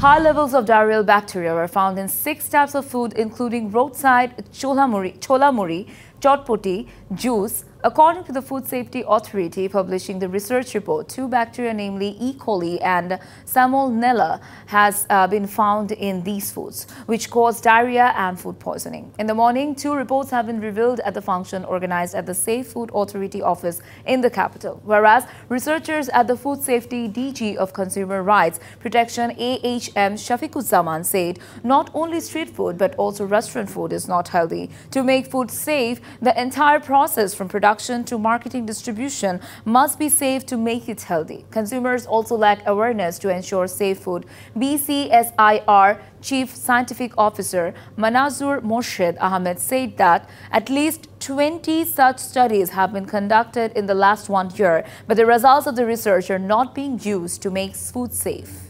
High levels of diarrheal bacteria were found in six types of food, including roadside chola muri, chola muri chotpoti juice. According to the Food Safety Authority publishing the research report, two bacteria, namely E. coli and Salmonella, has uh, been found in these foods, which cause diarrhea and food poisoning. In the morning, two reports have been revealed at the function organized at the Safe Food Authority office in the capital, whereas researchers at the Food Safety DG of Consumer Rights Protection AHM Shafikuzaman said not only street food but also restaurant food is not healthy. To make food safe, the entire process from production to marketing distribution must be safe to make it healthy. Consumers also lack awareness to ensure safe food. BCSIR Chief Scientific Officer Manazur Moshed Ahmed said that at least 20 such studies have been conducted in the last one year, but the results of the research are not being used to make food safe.